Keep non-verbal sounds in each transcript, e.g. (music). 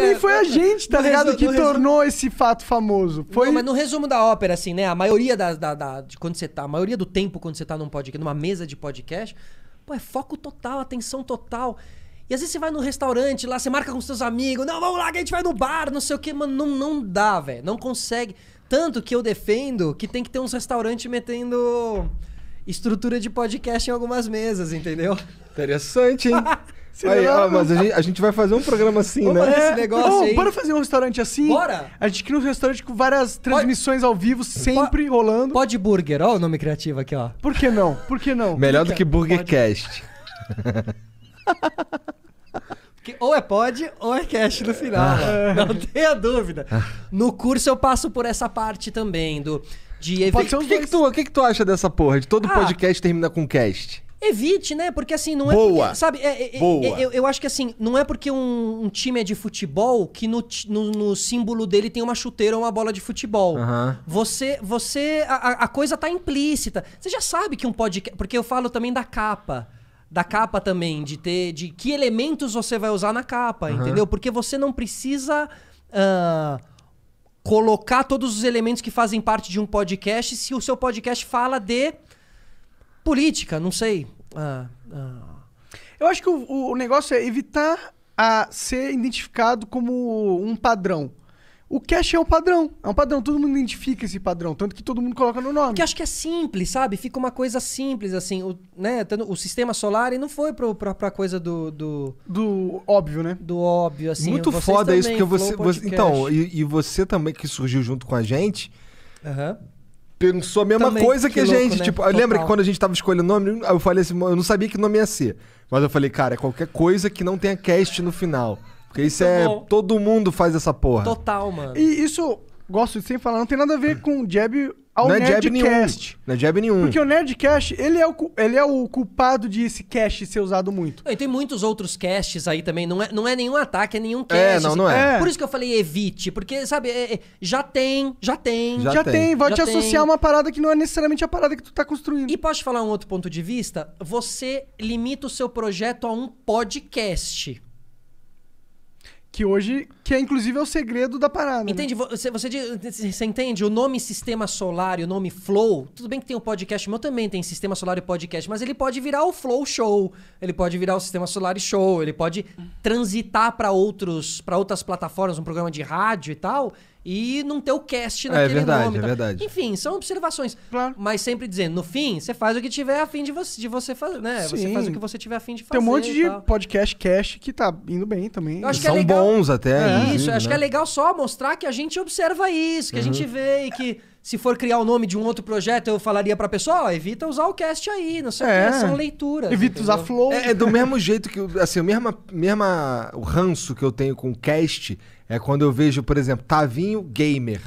nem foi a gente, tá no ligado? que tornou esse fato famoso. Foi... Não, mas no resumo da ópera, assim, né? A maioria da, da, da, de quando você tá, a maioria do tempo quando você tá num podcast, numa mesa de podcast, pô, é foco total, atenção total. E às vezes você vai no restaurante lá, você marca com seus amigos, não, vamos lá que a gente vai no bar, não sei o quê, mano, não, não dá, velho, não consegue. Tanto que eu defendo que tem que ter uns restaurantes metendo estrutura de podcast em algumas mesas, entendeu? Interessante, hein? (laughs) Aí, é ó, mas a gente, a gente vai fazer um programa assim, né? fazer é. esse negócio Não, aí. bora fazer um restaurante assim. Bora. A gente cria um restaurante com várias transmissões ao vivo, sempre rolando. Pod Burger, ó o nome criativo aqui, ó. Por que não? Por que não? Melhor do que Burgercast. ou é pod ou é cash no final. Ah. Né? É. Não tenha dúvida. Ah. No curso eu passo por essa parte também do de Pode ser O que, que, tu, o que que tu acha dessa porra? De todo Ah. podcast termina com cast? Evite, né? Porque assim, não é. Boa. Porque, sabe, é, é, é Boa. É, eu, eu, acho que assim, não é porque um, um time é de futebol que no, no, no, símbolo dele tem uma chuteira ou uma bola de futebol. Uhum. Você. você a, a, coisa tá implícita. Você já sabe que um podcast. Porque eu falo também da capa. Da capa também, de ter. de que elementos você vai usar na capa, uhum. entendeu? Porque você não precisa. Uh, colocar todos os elementos que fazem parte de um podcast se o seu podcast fala de Política, não sei. Ah, ah. Eu acho que o, o negócio é evitar a ser identificado como um padrão. O cash é um padrão. É um padrão. Todo mundo identifica esse padrão. Tanto que todo mundo coloca no nome. Que acho que é simples, sabe? Fica uma coisa simples, assim. O, né? o sistema solar e não foi para pra, pra coisa do, do, do... óbvio, né? Do óbvio, assim. Muito Vocês foda isso, porque você... você então, e, e, você também, que surgiu junto com a gente... Uhum pensou a mesma Também, coisa que, que a gente. Louco, né? Tipo, Total. lembra que quando a gente tava escolhendo nome, eu falei assim, eu não sabia que nome ia ser. Mas eu falei, cara, é qualquer coisa que não tenha cast no final. Porque isso Muito é. Bom. Todo mundo faz essa porra. Total, mano. E isso, gosto de sem falar, não tem nada a ver com Jeb ao não é Nerdcast. Nenhum. Não é jab nenhum. Porque o Nerdcast, ele é o, ele é o culpado de esse cast ser usado muito. E tem muitos outros casts aí também. Não é, não é nenhum ataque, é nenhum cast. É, não, assim. não é. é. Por isso que eu falei evite. Porque, sabe, é, é, já tem, já tem. Já, já tem. tem. Vai já te tem. associar a uma parada que não é necessariamente a parada que tu tá construindo. E posso falar um outro ponto de vista? Você limita o seu projeto a um podcast. Que hoje, que é inclusive é o segredo da parada. Entende? Né? Você, você, você, entende? O nome Sistema Solar e o nome Flow, tudo bem que tem o um podcast, meu também tem Sistema Solar e podcast, mas ele pode virar o Flow Show, ele pode virar o Sistema Solar e Show, ele pode transitar para outros, para outras plataformas, um programa de rádio e tal, e não ter o cast é naquele é, é verdade, nome. Tá? É verdade. Enfim, são observações. Claro. Mas sempre dizendo, no fim, você faz o que tiver afim de você, de você fazer, né? Sim. Você faz o que você tiver afim de fazer. Tem um monte de podcast cast que tá indo bem também. que é são legal... bons até. É, isso, acho né? que é né? legal só mostrar que a gente observa isso, que uhum. a gente vê e que se for criar o nome de um outro projeto, eu falaria pra pessoa, ó, evita usar o cast aí, não sei o é. que, são leituras. Evita entendeu? usar flow. É, é, do mesmo jeito que, assim, o mesmo, mesma, o ranço que eu tenho com cast é quando eu vejo, por exemplo, Tavinho Gamer.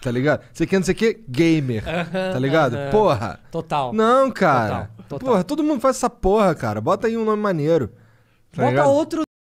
Tá ligado? Você quer não sei o que? Gamer. tá ligado? Uhum. Porra. Total. Não, cara. Total, total. Porra, todo mundo faz essa porra, cara. Bota aí um nome maneiro. Tá Bota ligado? outro